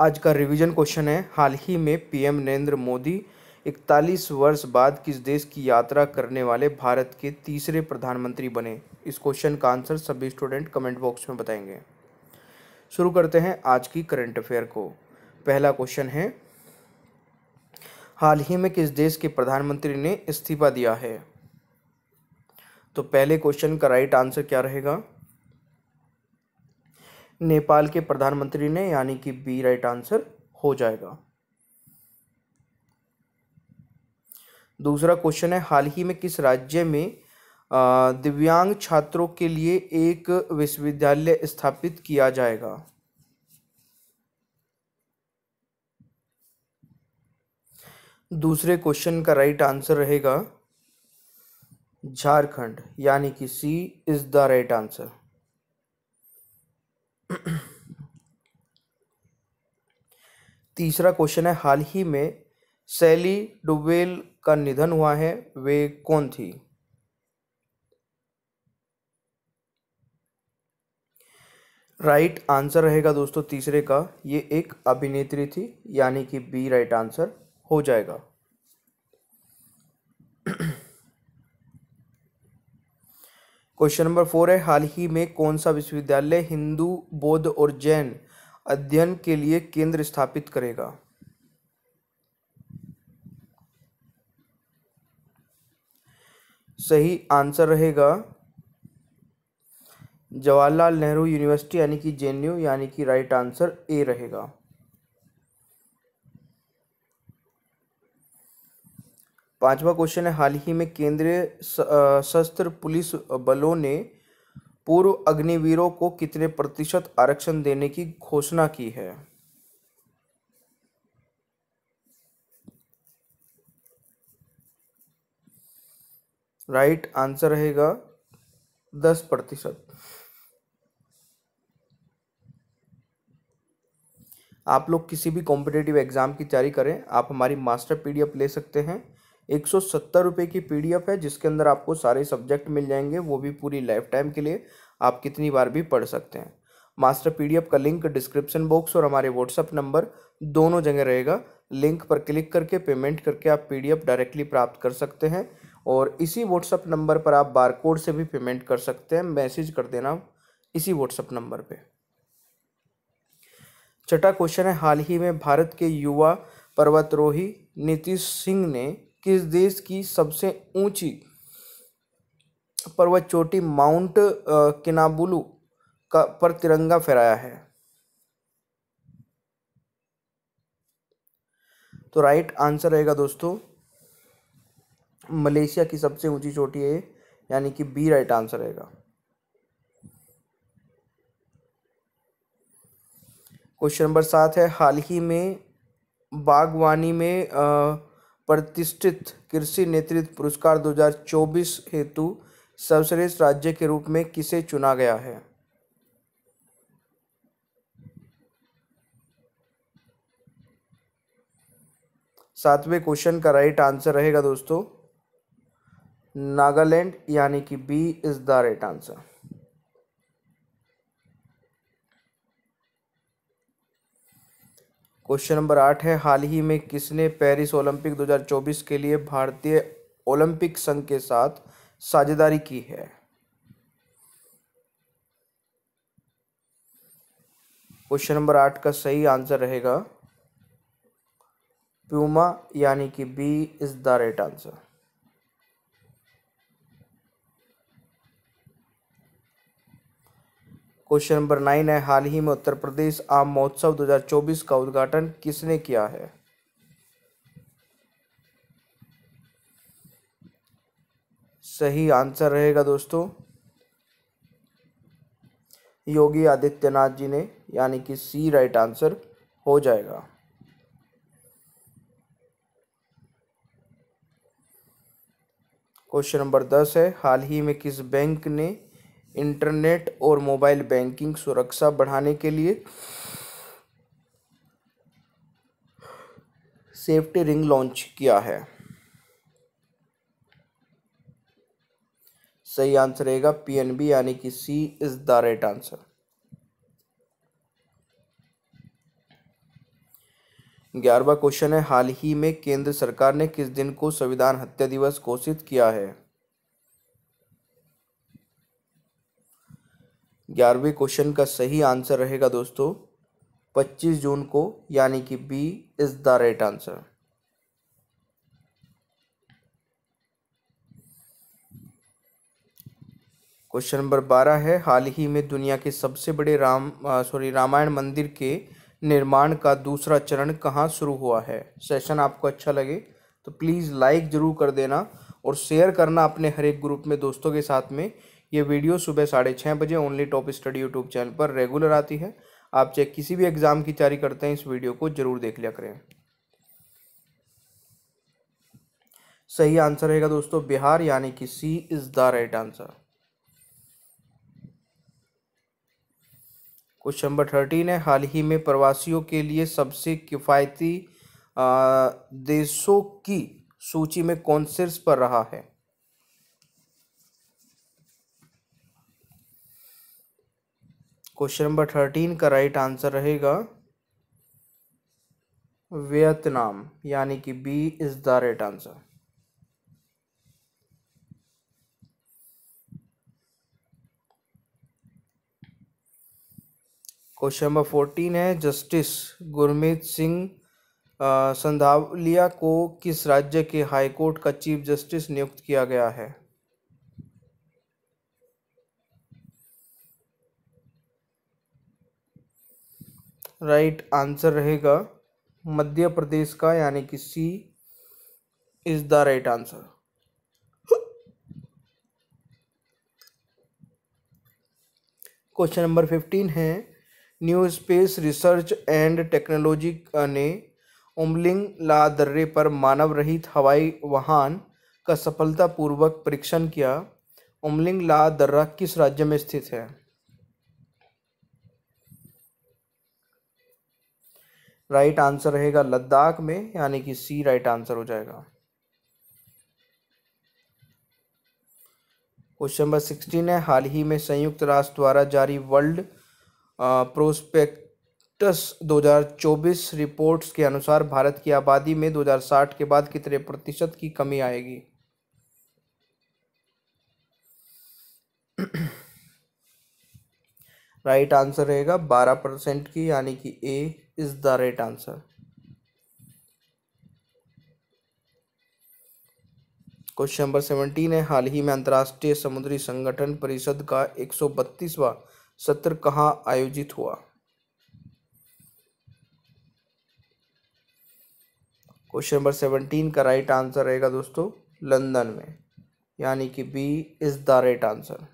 आज का revision question है हाल ही में पीएम नरेंद्र मोदी 41 वर्ष बाद किस देश की यात्रा करने वाले भारत के तीसरे प्रधानमंत्री बने इस क्वेश्चन का आंसर सभी स्टूडेंट कमेंट बॉक्स में बताएंगे शुरू करते हैं आज की करंट अफेयर को पहला क्वेश्चन है हाल ही में किस देश के प्रधानमंत्री ने इस्तीफा दिया है तो पहले क्वेश्चन का राइट आंसर क्या रहेगा नेपाल के प्रधानमंत्री ने यानी कि बी राइट आंसर हो जाएगा दूसरा क्वेश्चन है हाल ही में किस राज्य में दिव्यांग छात्रों के लिए एक विश्वविद्यालय स्थापित किया जाएगा दूसरे क्वेश्चन का राइट आंसर रहेगा झारखंड यानी कि C is the right answer तीसरा क्वेश्चन है हाल ही में सैली डुबेल का निधन हुआ है वे कौन थी राइट right आंसर रहेगा दोस्तों तीसरे का ये एक अभिनेत्री थी यानी कि बी राइट आंसर हो जाएगा क्वेश्चन नंबर फोर है हाल ही में कौन सा विश्वविद्यालय हिंदू बौद्ध और जैन अध्ययन के लिए केंद्र स्थापित करेगा सही आंसर रहेगा जवाहरलाल नेहरू यूनिवर्सिटी यानी कि जेएनयू यानी कि राइट आंसर ए रहेगा पांचवा क्वेश्चन है हाल ही में केंद्रीय सशस्त्र पुलिस बलों ने पूर्व अग्निवीरों को कितने प्रतिशत आरक्षण देने की घोषणा की है राइट right आंसर रहेगा दस प्रतिशत आप लोग किसी भी कॉम्पिटेटिव एग्ज़ाम की तैयारी करें आप हमारी मास्टर पीडीएफ ले सकते हैं एक सौ सत्तर रुपये की पी है जिसके अंदर आपको सारे सब्जेक्ट मिल जाएंगे वो भी पूरी लाइफ टाइम के लिए आप कितनी बार भी पढ़ सकते हैं मास्टर पी का लिंक डिस्क्रिप्शन बॉक्स और हमारे व्हाट्सअप नंबर दोनों जगह रहेगा लिंक पर क्लिक करके पेमेंट करके आप पी डायरेक्टली प्राप्त कर सकते हैं और इसी व्हाट्सअप नंबर पर आप बारकोड से भी पेमेंट कर सकते हैं मैसेज कर देना इसी व्हाट्सअप नंबर पे छठा क्वेश्चन है हाल ही में भारत के युवा पर्वतरोही नीतीश सिंह ने किस देश की सबसे ऊंची पर्वत चोटी माउंट किनाबुलू का पर तिरंगा फहराया है तो राइट आंसर रहेगा दोस्तों मलेशिया की सबसे ऊंची चोटी है यानी कि बी राइट आंसर रहेगा क्वेश्चन नंबर सात है हाल ही में बागवानी में आ, प्रतिष्ठित कृषि नेतृत्व पुरस्कार 2024 हेतु सर्वश्रेष्ठ राज्य के रूप में किसे चुना गया है सातवें क्वेश्चन का राइट आंसर रहेगा दोस्तों नागालैंड यानी कि B is the right answer question number आठ है हाल ही में किसने पेरिस ओलंपिक 2024 के लिए भारतीय ओलंपिक संघ के साथ साझेदारी की है क्वेश्चन नंबर आठ का सही आंसर रहेगा प्यूमा यानी कि B is the right answer question number nine है हाल ही में उत्तर प्रदेश आम महोत्सव 2024 का उद्घाटन किसने किया है सही आंसर रहेगा दोस्तों योगी आदित्यनाथ जी ने यानी कि सी राइट आंसर हो जाएगा क्वेश्चन नंबर दस है हाल ही में किस बैंक ने इंटरनेट और मोबाइल बैंकिंग सुरक्षा बढ़ाने के लिए सेफ्टी रिंग लॉन्च किया है सही आंसर रहेगा पीएनबी यानी कि C is the right answer ग्यारहवा क्वेश्चन है हाल ही में केंद्र सरकार ने किस दिन को संविधान हत्या दिवस घोषित किया है ग्यारहवें क्वेश्चन का सही आंसर रहेगा दोस्तों पच्चीस जून को यानी कि B is the right answer question number बारह है हाल ही में दुनिया के सबसे बड़े राम सॉरी रामायण मंदिर के निर्माण का दूसरा चरण कहाँ शुरू हुआ है सेशन आपको अच्छा लगे तो प्लीज़ लाइक ज़रूर कर देना और शेयर करना अपने हर एक ग्रुप में दोस्तों के साथ में ये वीडियो सुबह साढ़े छः बजे only top study YouTube channel पर रेगुलर आती है आप चाहे किसी भी एग्ज़ाम की तैयारी करते हैं इस वीडियो को ज़रूर देख लिया करें सही आंसर रहेगा दोस्तों बिहार यानी कि C is the right answer question number thirteen है हाल ही में प्रवासियों के लिए सबसे किफ़ायती देशों की सूची में कौन शीर्ष पर रहा है क्वेश्चन नंबर थर्टीन का राइट आंसर रहेगा वियतनाम यानी कि B is the right answer question number fourteen है जस्टिस गुरमीत सिंह संधावलिया को किस राज्य के हाईकोर्ट का चीफ जस्टिस नियुक्त किया गया है राइट आंसर रहेगा मध्य प्रदेश का यानी कि C is the right answer question number fifteen है new space research and technology ने उमलिंग ला दर्रे पर मानव रहित हवाई वाहन का सफलतापूर्वक परीक्षण किया उमलिंग ला दर्रा किस राज्य में स्थित है राइट आंसर रहेगा लद्दाख में यानी कि सी राइट आंसर हो जाएगा क्वेश्चन नंबर सिक्सटीन है हाल ही में संयुक्त राष्ट्र द्वारा जारी वर्ल्ड प्रोस्पेक्टस 2024 रिपोर्ट्स के अनुसार भारत की आबादी में 2060 के बाद कितने प्रतिशत की कमी आएगी राइट आंसर रहेगा बारह परसेंट की यानी कि A is the right answer. Question number seventeen है हाल ही में अंतर्राष्ट्रीय समुद्री संगठन परिषद का एक सौ बत्तीसवा सत्र कहाँ आयोजित हुआ क्वेश्चन नंबर सेवनटीन का राइट आंसर रहेगा दोस्तों लंदन में यानी कि B is the right answer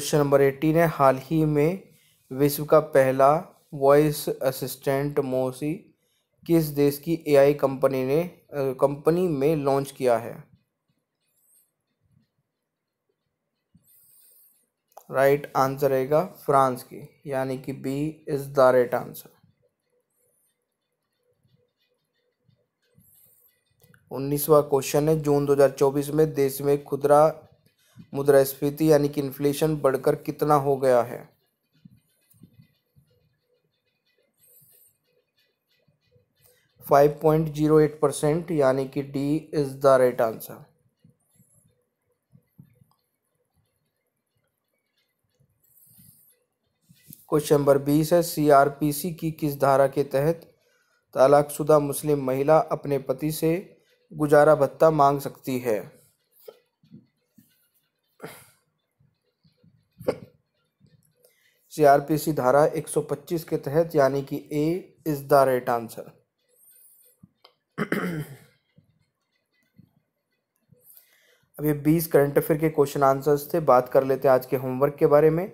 question number eighteen है हाल ही में विश्व का पहला वॉइस असिस्टेंट मोसी किस देश की एआई कंपनी ने कंपनी में लॉन्च किया है राइट right आंसर रहेगा फ्रांस की यानी कि B is the right answer उन्नीसवा क्वेश्चन है जून 2024 में देश में खुदरा मुद्रास्फीति यानी कि इन्फ्लेशन बढ़कर कितना हो गया है five point zero eight percent यानी कि D is the right answer question number बीस है सीआरपीसी की किस धारा के तहत तलाकशुदा मुस्लिम महिला अपने पति से गुजारा भत्ता मांग सकती है सीआरपीसी धारा 125 के तहत यानी कि A is the right answer अब ये बीस करंट अफेयर के क्वेश्चन आंसर्स थे बात कर लेते हैं आज के होमवर्क के बारे में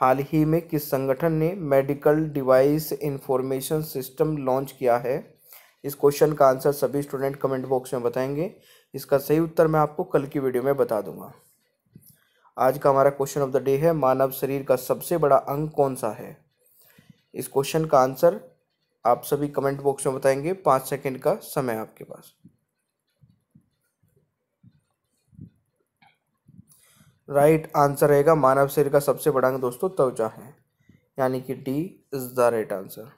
हाल ही में किस संगठन ने medical device information system launch किया है इस क्वेश्चन का आंसर सभी स्टूडेंट कमेंट बॉक्स में बताएंगे इसका सही उत्तर मैं आपको कल की वीडियो में बता दूंगा आज का हमारा क्वेश्चन ऑफ द डे है मानव शरीर का सबसे बड़ा अंग कौन सा है इस क्वेश्चन का आंसर आप सभी कमेंट बॉक्स में बताएंगे पाँच सेकंड का समय आपके पास राइट आंसर रहेगा मानव शरीर का सबसे बड़ा अंग दोस्तों त्वचा है यानी कि D is the right answer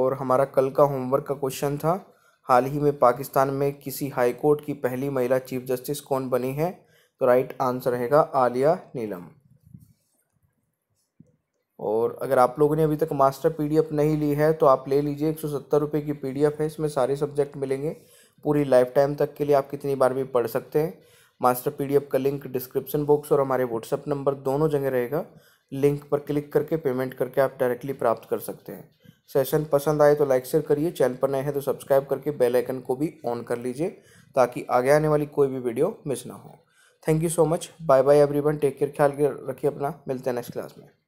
और हमारा कल का होमवर्क का क्वेश्चन था हाल ही में पाकिस्तान में किसी हाई कोर्ट की पहली महिला चीफ जस्टिस कौन बनी है तो राइट आंसर रहेगा आलिया नीलम और अगर आप लोगों ने अभी तक मास्टर पीडीएफ नहीं ली है तो आप ले लीजिए एक सौ सत्तर रुपये की पीडीएफ है इसमें सारे सब्जेक्ट मिलेंगे पूरी लाइफ टाइम तक के लिए आप कितनी बार भी पढ़ सकते हैं मास्टर पीडीएफ का लिंक डिस्क्रिप्शन बॉक्स और हमारे व्हाट्सअप नंबर दोनों जगह रहेगा लिंक पर क्लिक करके पेमेंट करके आप डायरेक्टली प्राप्त कर सकते हैं सेशन पसंद आए तो लाइक शेयर करिए चैनल पर नए हैं तो सब्सक्राइब करके बेल आइकन को भी ऑन कर लीजिए ताकि आगे आने वाली कोई भी वीडियो मिस ना हो thank you so much bye bye everyone take care ख्याल रखिए अपना मिलते हैं नेक्स्ट क्लास में